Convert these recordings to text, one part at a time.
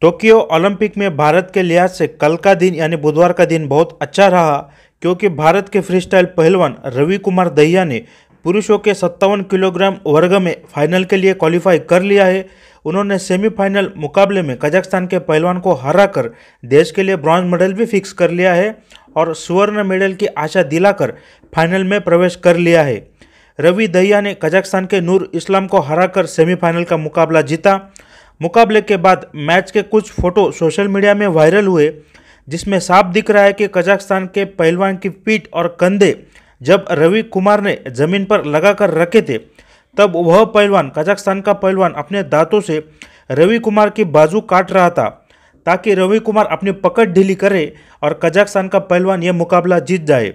Tokyo Olympic में भारत के लिहाज से कल का दिन यानी बुधवार का दिन बहुत अच्छा रहा क्योंकि भारत के फ्रीस्टाइल पहलवान रवि कुमार दहिया ने पुरुषों के सत्तावन किलोग्राम वर्ग में फाइनल के लिए क्वालिफाई कर लिया है उन्होंने सेमीफाइनल मुकाबले में कजाकिस्तान के पहलवान को हराकर देश के लिए ब्रॉन्ज मेडल भी फिक्स कर लिया है और सुवर्ण मेडल की आशा दिलाकर फाइनल में प्रवेश कर लिया है रवि दहिया ने कजाकिस्तान के नूर इस्लाम को हराकर सेमीफाइनल का मुकाबला जीता मुकाबले के बाद मैच के कुछ फोटो सोशल मीडिया में वायरल हुए जिसमें साफ दिख रहा है कि कजाकिस्तान के पहलवान की पीठ और कंधे जब रवि कुमार ने जमीन पर लगाकर रखे थे तब वह पहलवान कजाकिस्तान का पहलवान अपने दांतों से रवि कुमार की बाजू काट रहा था ताकि रवि कुमार अपनी पकड़ ढीली करे और कजाकिस्तान का पहलवान यह मुकाबला जीत जाए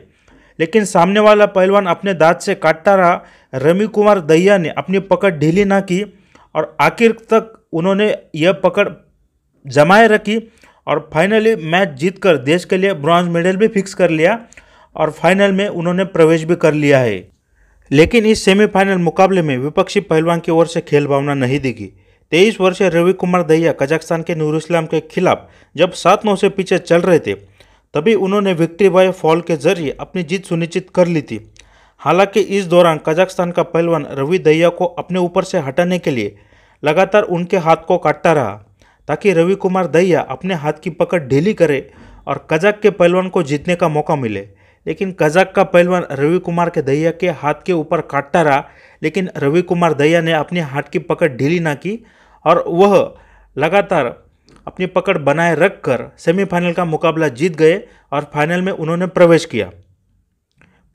लेकिन सामने वाला पहलवान अपने दांत से काटता रहा रवि कुमार दहिया ने अपनी पकड़ ढीली ना की और आखिर तक उन्होंने यह पकड़ जमाए रखी और फाइनली मैच जीतकर देश के लिए ब्रॉन्ज मेडल भी फिक्स कर लिया और फाइनल में उन्होंने प्रवेश भी कर लिया है लेकिन इस सेमीफाइनल मुकाबले में विपक्षी पहलवान की ओर से खेल भावना नहीं दिखी तेईस वर्षीय रवि कुमार दहिया कजाकिस्तान के नूर इस्लाम के खिलाफ जब सात नौ से पीछे चल रहे थे तभी उन्होंने विक्ट्री बाय फॉल के जरिए अपनी जीत सुनिश्चित कर ली थी हालांकि इस दौरान कजाकिस्तान का पहलवान रवि दहिया को अपने ऊपर से हटाने के लिए लगातार उनके हाथ को काटता रहा ताकि रवि कुमार दहिया अपने हाथ की पकड़ ढीली करे और कजाक के पहलवान को जीतने का मौका मिले लेकिन कजाक का पहलवान रवि कुमार के दहिया के हाथ के ऊपर काटता रहा लेकिन रवि कुमार दहिया ने अपने हाथ की पकड़ ढीली ना की और वह लगातार अपनी पकड़ बनाए रख कर सेमीफाइनल का मुकाबला जीत गए और फाइनल में उन्होंने प्रवेश किया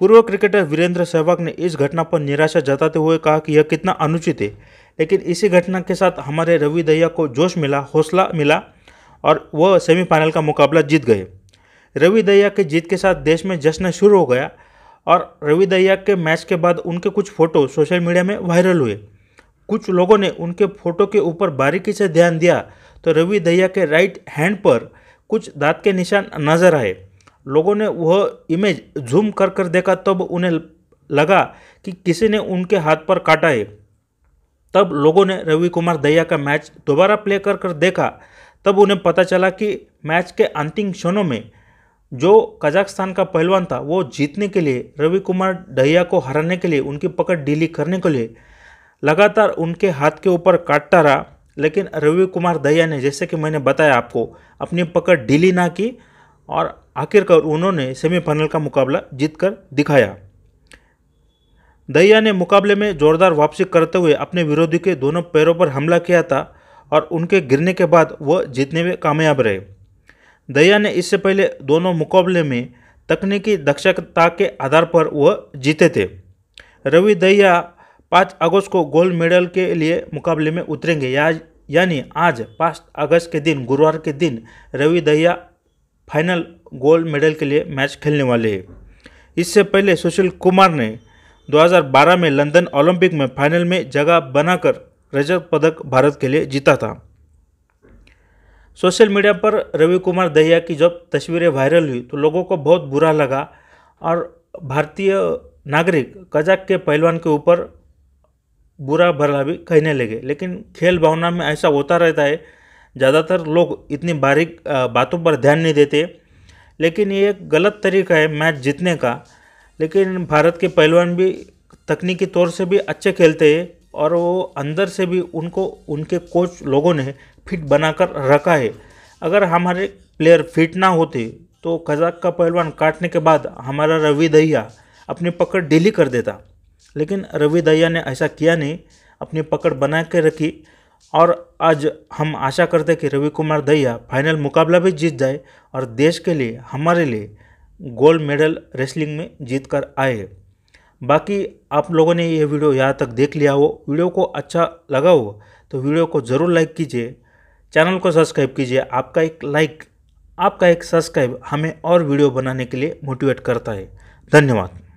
पूर्व क्रिकेटर वीरेंद्र सहवाग ने इस घटना पर निराशा जताते हुए कहा कि यह कितना अनुचित है लेकिन इसी घटना के साथ हमारे रवि दहिया को जोश मिला हौसला मिला और वह सेमीफाइनल का मुकाबला जीत गए रवि दहिया की जीत के साथ देश में जश्न शुरू हो गया और रवि दहिया के मैच के बाद उनके कुछ फ़ोटो सोशल मीडिया में वायरल हुए कुछ लोगों ने उनके फ़ोटो के ऊपर बारीकी से ध्यान दिया तो रवि दहिया के राइट हैंड पर कुछ दांत के निशान नजर आए लोगों ने वह इमेज जूम कर कर देखा तब उन्हें लगा कि किसी ने उनके हाथ पर काटा है तब लोगों ने रवि कुमार दया का मैच दोबारा प्ले कर कर देखा तब उन्हें पता चला कि मैच के अंतिम क्षणों में जो कजाकिस्तान का पहलवान था वो जीतने के लिए रवि कुमार दहिया को हराने के लिए उनकी पकड़ डीली करने के लिए लगातार उनके हाथ के ऊपर काटता रहा लेकिन रवि कुमार दहिया ने जैसे कि मैंने बताया आपको अपनी पकड़ डीली ना की और आखिरकार उन्होंने सेमीफाइनल का मुकाबला जीतकर दिखाया दहिया ने मुकाबले में जोरदार वापसी करते हुए अपने विरोधी के दोनों पैरों पर हमला किया था और उनके गिरने के बाद वह जीतने में कामयाब रहे दहिया ने इससे पहले दोनों मुकाबले में तकनीकी दक्षता के आधार पर वह जीते थे रवि दहिया पाँच अगस्त को गोल्ड मेडल के लिए मुकाबले में उतरेंगे या यानी आज पाँच अगस्त के दिन गुरुवार के दिन Ravi Dahiya final gold medal के लिए मैच खेलने वाले हैं इससे पहले सुशील कुमार ने 2012 में लंदन ओलंपिक में फाइनल में जगह बनाकर रजत पदक भारत के लिए जीता था सोशल मीडिया पर रवि कुमार दहिया की जब तस्वीरें वायरल हुई तो लोगों को बहुत बुरा लगा और भारतीय नागरिक कजाक के पहलवान के ऊपर बुरा भला भी कहने लगे लेकिन खेल भावना में ऐसा होता रहता है ज़्यादातर लोग इतनी बारीक बातों पर ध्यान नहीं देते लेकिन ये एक गलत तरीका है मैच जीतने का लेकिन भारत के पहलवान भी तकनीकी तौर से भी अच्छे खेलते हैं और वो अंदर से भी उनको उनके कोच लोगों ने फिट बनाकर रखा है अगर हमारे प्लेयर फिट ना होते तो कजाक का पहलवान काटने के बाद हमारा रवि दहिया अपनी पकड़ ढीली कर देता लेकिन रवि दहिया ने ऐसा किया नहीं अपनी पकड़ बना के रखी और आज हम आशा करते हैं कि रवि कुमार दहिया फाइनल मुकाबला भी जीत जाए और देश के लिए हमारे लिए गोल्ड मेडल रेसलिंग में जीत कर आए बाकी आप लोगों ने ये वीडियो यहाँ तक देख लिया हो वीडियो को अच्छा लगा हो तो वीडियो को ज़रूर लाइक कीजिए चैनल को सब्सक्राइब कीजिए आपका एक लाइक आपका एक सब्सक्राइब हमें और वीडियो बनाने के लिए मोटिवेट करता है धन्यवाद